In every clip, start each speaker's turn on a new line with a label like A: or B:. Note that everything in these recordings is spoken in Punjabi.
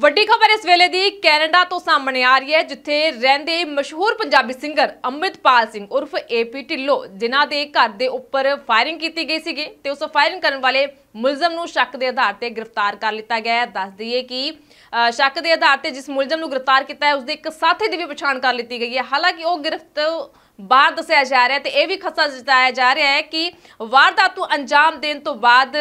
A: ਵੱਡੀ ਖਬਰ ਇਸ ਵੇਲੇ ਦੀ ਕੈਨੇਡਾ ਤੋਂ ਸਾਹਮਣੇ ਆ ਰਹੀ ਹੈ ਜਿੱਥੇ ਰਹਿੰਦੇ ਮਸ਼ਹੂਰ ਪੰਜਾਬੀ ਸਿੰਗਰ ਅਮਿਤਪਾਲ ਸਿੰਘ ਉਰਫ ਏਪੀ ਢਿੱਲੋ ਜਿਨ੍ਹਾਂ ਦੇ ਘਰ ਦੇ ਉੱਪਰ ਫਾਇਰਿੰਗ ਕੀਤੀ ਗਈ ਸੀਗੀ ਤੇ ਉਸ ਫਾਇਰਿੰਗ ਕਰਨ ਵਾਲੇ ਮੁਲਜ਼ਮ ਨੂੰ ਸ਼ੱਕ ਦੇ ਆਧਾਰ ਤੇ ਗ੍ਰਿਫਤਾਰ ਕਰ ਲਿੱਤਾ ਗਿਆ ਹੈ ਦੱਸ ਦਈਏ ਕਿ ਸ਼ੱਕ ਦੇ ਆਧਾਰ ਤੇ ਜਿਸ ਮੁਲਜ਼ਮ ਨੂੰ ਗ੍ਰਿਫਤਾਰ ਕੀਤਾ ਹੈ ਉਸ ਦੇ ਇੱਕ ਸਾਥੀ ਦੀ ਵੀ ਪਛਾਣ ਕਰ ਲਿੱਤੀ ਗਈ ਹੈ ਹਾਲਾਂਕਿ ਉਹ ਗ੍ਰਿਫਤ ਬਾਹਰ ਦੱਸਿਆ ਜਾ ਰਿਹਾ ਤੇ ਇਹ ਵੀ ਖਸਾ ਜਤਾਇਆ ਜਾ ਰਿਹਾ ਹੈ ਕਿ ਵਾਰਦਾਤ ਨੂੰ ਅੰਜਾਮ ਦੇਣ ਤੋਂ ਬਾਅਦ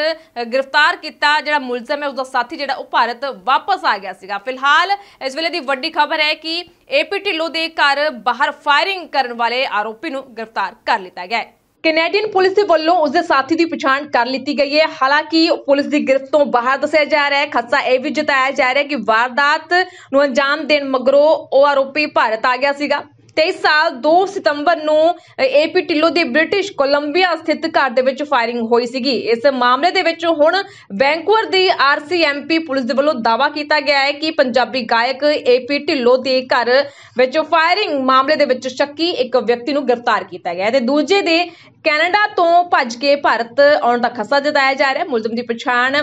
A: ਗ੍ਰਿਫਤਾਰ ਕੀਤਾ ਜਿਹੜਾ ਮੁਲਜ਼ਮ ਹੈ ਉਸ ਦਾ ਸਾਥੀ ਜਿਹੜਾ ਉਹ ਭਾਰਤ ਵਾਪਸ ਆ ਗਿਆ ਸੀਗਾ ਫਿਲਹਾਲ ਇਸ ਵੇਲੇ ਦੀ ਵੱਡੀ ਖਬਰ ਹੈ ਕਿ ਏਪੀ ਢਿੱਲੋਂ ਦੇ ਘਰ ਬਾਹਰ ਫਾਇਰਿੰਗ ਕਰਨ ਵਾਲੇ ਆਰੋਪੀ ਨੂੰ ਗ੍ਰਿਫਤਾਰ ਕਰ ਲਿੱਤਾ ਗਿਆ ਕੈਨੇਡੀਅਨ ਪੁਲਿਸ ਦੇ ਵੱਲੋਂ ਉਸ ਦੇ ਸਾਥੀ ਦੀ ਪਛਾਣ ਕਰ ਲਈ ਗਈ ਹੈ ਹਾਲਾਂਕਿ ਪੁਲਿਸ ਦੀ ਗ੍ਰਿਫਤ ਤੋਂ ਬਾਹਰ ਦੱਸਿਆ ਜਾ ਰਿਹਾ ਹੈ ਖੱਸਾ ਇਹ ਵੀ ਜਤਾਇਆ ਜਾ ਰਿਹਾ ਹੈ ਕਿ ਵਾਰਦਾਤ ਨੂੰ ਅੰਜਾਮ ਦੇਣ ਮਗਰੋਂ ਉਹ ਆਰੋਪੀ ਭਾਰਤ ਆ ਗਿਆ ਸੀਗਾ ਇਸ ਸਾਲ 2 ਸਤੰਬਰ ਨੂੰ ਏਪੀ ਢਿੱਲੋਂ ਦੇ ਬ੍ਰਿਟਿਸ਼ ਕੋਲੰਬੀਆ ਸਥਿਤ ਘਰ ਦੇ ਵਿੱਚ ਫਾਇਰਿੰਗ ਹੋਈ ਸੀਗੀ ਇਸ ਮਾਮਲੇ ਦੇ ਵਿੱਚ ਹੁਣ ਵੈਂਕੂਵਰ ਦੀ ਆਰਸੀਐਮਪੀ ਪੁਲਿਸ ਦੇ ਵੱਲੋਂ ਦਾਵਾ ਕੀਤਾ ਗਿਆ ਹੈ ਕਿ ਪੰਜਾਬੀ ਗਾਇਕ ਏਪੀ ਢਿੱਲੋਂ ਦੇ ਘਰ ਵਿੱਚ ਫਾਇਰਿੰਗ ਮਾਮਲੇ ਦੇ ਵਿੱਚ ਸ਼ੱਕੀ ਇੱਕ ਵਿਅਕਤੀ ਨੂੰ ਗ੍ਰਿਫਤਾਰ ਕੀਤਾ ਗਿਆ ਹੈ ਤੇ ਦੂਜੇ ਦੇ ਕੈਨੇਡਾ ਤੋਂ ਭੱਜ ਕੇ ਭਾਰਤ ਆਉਣ ਦਾ ਖਸਾ ਜਤਾਇਆ ਜਾ ਰਿਹਾ ਹੈ ਮੁਲਜ਼ਮ ਦੀ ਪਛਾਣ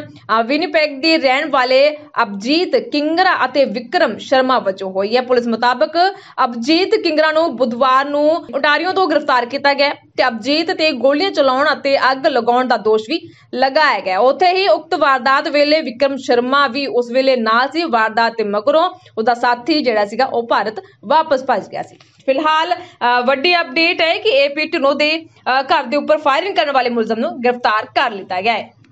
A: ਵਿਨੀਪੈਗ ਦੇ ਰਹਿਣ ਵਾਲੇ ਅਬਜੀਤ ਕਿੰਗਰਾ ਅਤੇ ਵਿਕਰਮ ਸ਼ਰਮਾ ਵਜੋਂ ਹੋਈ ਹੈ ਪੁਲਿਸ ਮੁਤਾਬਕ ਅਬਜੀਤ ਕਿੰਗਰਾ ਤਸਕਰਾਂ ਨੂੰ ਬੁੱਧਵਾਰ ਨੂੰ ਉਟਾਰੀਓ ਤੋਂ ਗ੍ਰਿਫਤਾਰ ਕੀਤਾ ਗਿਆ ਤੇ ਅਬਜੀਤ ਤੇ ਗੋਲੀਆਂ ਚਲਾਉਣ ਅਤੇ ਅੱਗ ਲਗਾਉਣ ਦਾ ਦੋਸ਼ ਵੀ ਲਗਾਇਆ ਗਿਆ ਉੱਥੇ ਹੀ ਉਕਤ ਵਾਰਦਾਤ ਵੇਲੇ ਵਿਕਰਮ ਸ਼ਰਮਾ ਵੀ ਉਸ ਵੇਲੇ ਨਾਲ ਸੀ ਵਾਰਦਾਤ ਤੇ ਮਗਰੋਂ ਉਹਦਾ ਸਾਥੀ ਜਿਹੜਾ ਸੀਗਾ ਉਹ ਭਾਰਤ ਵਾਪਸ ਭੱਜ ਗਿਆ ਸੀ ਫਿਲਹਾਲ ਵੱਡੀ ਅਪਡੇਟ ਹੈ ਕਿ ਏਪੀ ਟਨੋ ਦੇ ਘਰ ਦੇ ਉੱਪਰ ਫਾਇਰਿੰਗ ਕਰਨ ਵਾਲੇ ਮੁਲਜ਼ਮ ਨੂੰ ਗ੍ਰਿਫਤਾਰ ਕਰ ਲਿਆ ਗਿਆ ਹੈ